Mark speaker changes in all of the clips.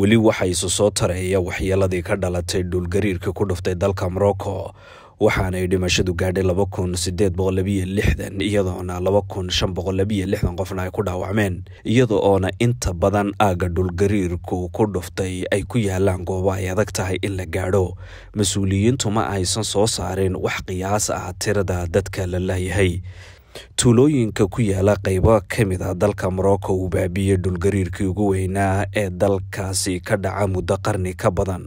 Speaker 1: weli waxaa isu soo tareeya waxyeeladii ka dhalatay dhuulgariirkii ku dhuftay dalka morocco waxaanay dhimashadu gaadhay laba kun sideed boqol labiyo lixdan iyadoona laba kun shan boqol labiyo lixdan qofna ay ku dhaawacmeen iyada oona inta badan aagga dhulgariirku ku dhuftay ay ku yaalaan goobo ay adag tahay in la gaadho mas-uuliyiintu ma aysan soo saarin wax qiyaas ah tirada dadka la laayahay tuulooyinka ku yaala qaybo ka mid ah dalka morocco uu baabiyey dhulgariirkii ugu weynaa ee dalkaasi ka dhaca muddo qarni ka badan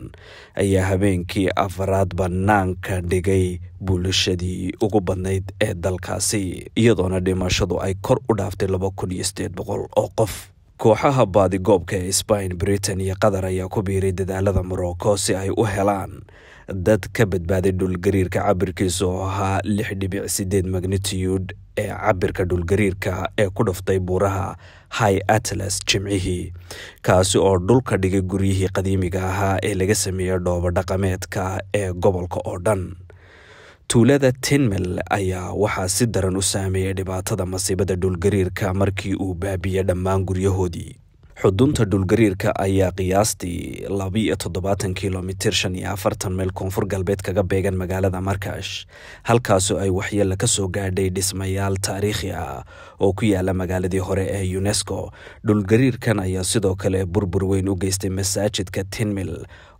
Speaker 1: ayaa habeenkii afaraad bannaanka dhigay buulashadii ugu badnayd ee dalkaasi iyadoona dhimashadu ay kor u dhaaftay kun iyo sideed boqol oo qof kooxaha baadigoobka ee sbain britain iyo qatar ayaa ku biiray dadaalada morocco si ay u helaan dad ka badbaaday dhulgariirka cabirkiisa oo ahaa lix dhibic sideed magnitude ee cabirka dhulgariirka ee ku dhuftay buuraha high atlas jimcihii kaasi oo dhulka dhigay guryihii qadiimiga ahaa ee laga sameeyey dhoobo dhaqameedka ee gobolka oo dhan tuulada tinmel ayaa waxaa si daran u saameeyey dhibaatada masiibada dhulgariirka markii uu baabiyey dhammaan guryahoodii xudunta dhulgariirka ayaa qiyaastii labiiyo toddobaatan kilomitir shan afartan meel koonfur galbeed kaga beegan magaalada markash halkaasoo ay waxyeella ka soo gaadhay dhismayaal taariikhi ah oo ku yaala magaaladii hore ee unesco dhulgariirkan ayaa sidoo kale burbur weyn u geystay masaajidka tinmil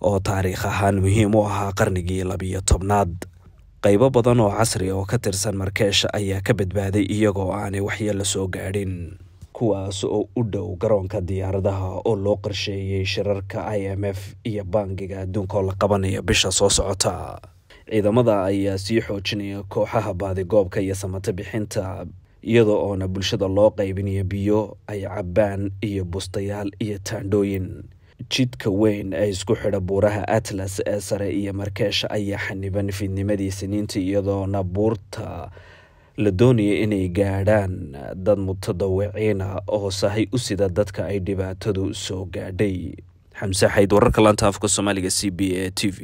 Speaker 1: oo taariikh ahaan muhiim u ahaa qarnigii labiyo tobnaad qaybo badan oo casri ah oo ka tirsan markeesh ayaa ka badbaaday iyagoo aanay waxyeello soo gaadhin kuwaas oo u dhow garoonka diyaaradaha oo loo qorsheeyey shirarka i m f iyo bangiga adduunka oo la qabanaya bisha soo socota ciidamada ayaa sii xoojinaya kooxaha baadigoobka iyo samata bixinta iyada oona bulshada loo qaybinaya biyo ay cabbaan iyo bustayaal iyo taandhooyin jidka weyn ee isku xidha buuraha atlas ee sare iyo markeesha ayaa xaniban fiidnimadii siniinta iyadoona buurta la doonaya inay gaadhaan dad mutadawiciina ah oo sahay u sida dadka ay dhibaatadu soo gaadhay xamse xayd wararka laanta afka soomaaliga c b a t v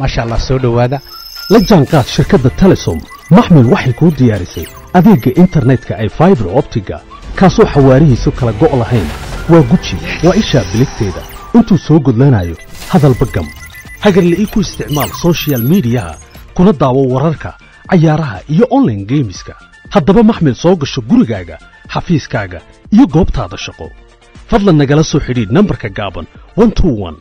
Speaker 2: maasha allah soo dhowaada la jaanqaad shirkadda telesom maxmil waxay kuu diyaarisay adeegga internetka ay faibar optiga kaasoo xawaarihiisu kala go' lahayn waa guji waa ishaa biligteeda intuu soo gudlanayo hadalba gam hagarle ii ku isticmaal sochial midiyaha kuna daawo wararka cayaaraha iyo online geemiska haddaba maxmed soo gasho gurigaaga xafiiskaaga iyo goobtaada shaqo fadlan nagala soo xidhiidh nambarka gaaban